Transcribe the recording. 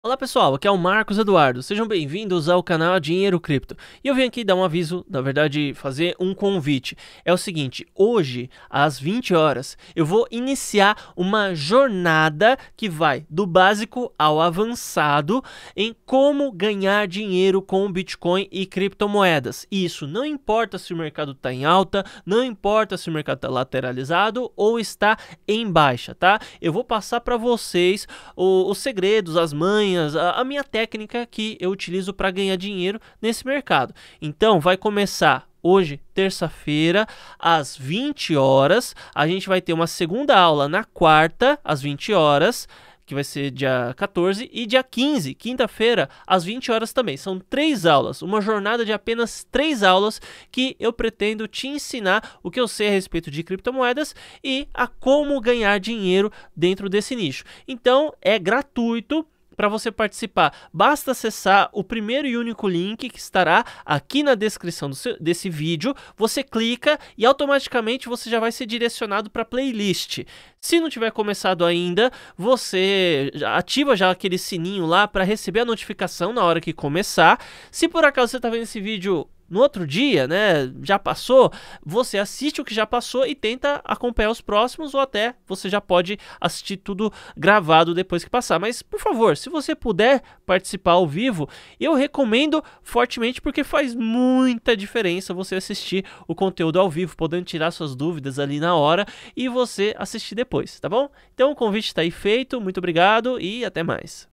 Olá pessoal, aqui é o Marcos Eduardo, sejam bem-vindos ao canal Dinheiro Cripto. E eu vim aqui dar um aviso, na verdade fazer um convite. É o seguinte, hoje às 20 horas eu vou iniciar uma jornada que vai do básico ao avançado em como ganhar dinheiro com Bitcoin e criptomoedas. E isso não importa se o mercado está em alta, não importa se o mercado está lateralizado ou está em baixa, tá? Eu vou passar para vocês o, os segredos, as mães, a, a minha técnica que eu utilizo para ganhar dinheiro nesse mercado. Então, vai começar hoje, terça-feira, às 20 horas. A gente vai ter uma segunda aula na quarta, às 20 horas que vai ser dia 14, e dia 15, quinta-feira, às 20 horas também. São três aulas, uma jornada de apenas três aulas que eu pretendo te ensinar o que eu sei a respeito de criptomoedas e a como ganhar dinheiro dentro desse nicho. Então, é gratuito para você participar. Basta acessar o primeiro e único link que estará aqui na descrição seu, desse vídeo. Você clica e automaticamente você já vai ser direcionado para a playlist. Se não tiver começado ainda, você ativa já aquele sininho lá para receber a notificação na hora que começar. Se por acaso você está vendo esse vídeo no outro dia, né? Já passou, você assiste o que já passou e tenta acompanhar os próximos, ou até você já pode assistir tudo gravado depois que passar. Mas, por favor, se você puder participar ao vivo, eu recomendo fortemente porque faz muita diferença você assistir o conteúdo ao vivo, podendo tirar suas dúvidas ali na hora e você assistir depois, tá bom? Então o convite está aí feito, muito obrigado e até mais.